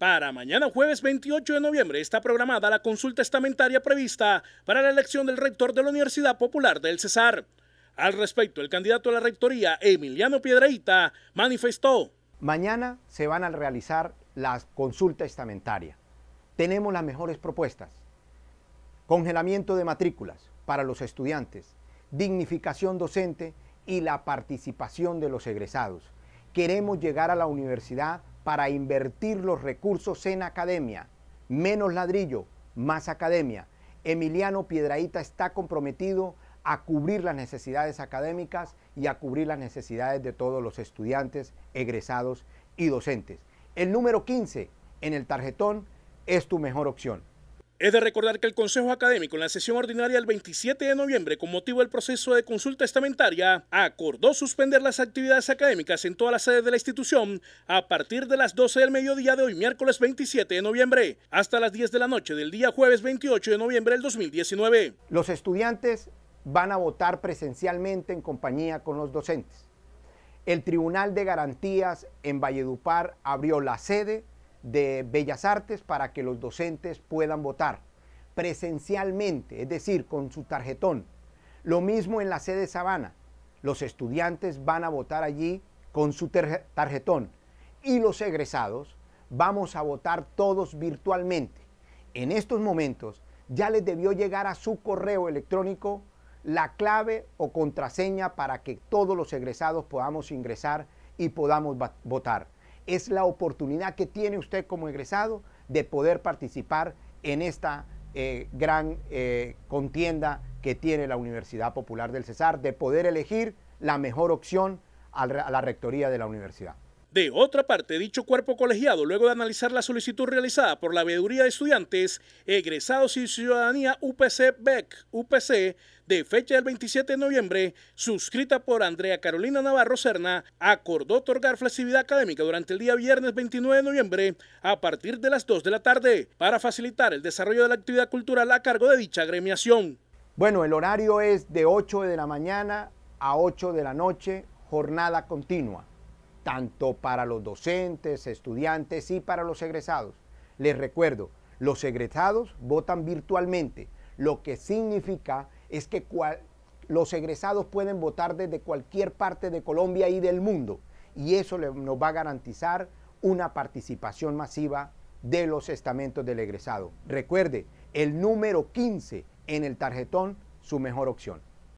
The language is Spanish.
Para mañana jueves 28 de noviembre está programada la consulta estamentaria prevista para la elección del rector de la Universidad Popular del Cesar. Al respecto, el candidato a la rectoría, Emiliano Piedraíta, manifestó. Mañana se van a realizar la consulta estamentaria. Tenemos las mejores propuestas. Congelamiento de matrículas para los estudiantes, dignificación docente y la participación de los egresados. Queremos llegar a la universidad para invertir los recursos en academia. Menos ladrillo, más academia. Emiliano Piedraíta está comprometido a cubrir las necesidades académicas y a cubrir las necesidades de todos los estudiantes, egresados y docentes. El número 15 en el tarjetón es tu mejor opción. Es de recordar que el Consejo Académico en la sesión ordinaria del 27 de noviembre, con motivo del proceso de consulta estamentaria, acordó suspender las actividades académicas en todas las sedes de la institución a partir de las 12 del mediodía de hoy, miércoles 27 de noviembre, hasta las 10 de la noche del día jueves 28 de noviembre del 2019. Los estudiantes van a votar presencialmente en compañía con los docentes. El Tribunal de Garantías en Valledupar abrió la sede de Bellas Artes para que los docentes puedan votar presencialmente, es decir, con su tarjetón. Lo mismo en la sede Sabana. Los estudiantes van a votar allí con su tarjetón y los egresados vamos a votar todos virtualmente. En estos momentos ya les debió llegar a su correo electrónico la clave o contraseña para que todos los egresados podamos ingresar y podamos votar es la oportunidad que tiene usted como egresado de poder participar en esta eh, gran eh, contienda que tiene la Universidad Popular del Cesar, de poder elegir la mejor opción a la rectoría de la universidad. De otra parte, dicho cuerpo colegiado, luego de analizar la solicitud realizada por la veeduría de estudiantes, egresados y ciudadanía UPC-BEC, UPC, de fecha del 27 de noviembre, suscrita por Andrea Carolina Navarro Serna, acordó otorgar flexibilidad académica durante el día viernes 29 de noviembre a partir de las 2 de la tarde para facilitar el desarrollo de la actividad cultural a cargo de dicha gremiación. Bueno, el horario es de 8 de la mañana a 8 de la noche, jornada continua tanto para los docentes, estudiantes y para los egresados. Les recuerdo, los egresados votan virtualmente, lo que significa es que los egresados pueden votar desde cualquier parte de Colombia y del mundo, y eso nos va a garantizar una participación masiva de los estamentos del egresado. Recuerde, el número 15 en el tarjetón, su mejor opción.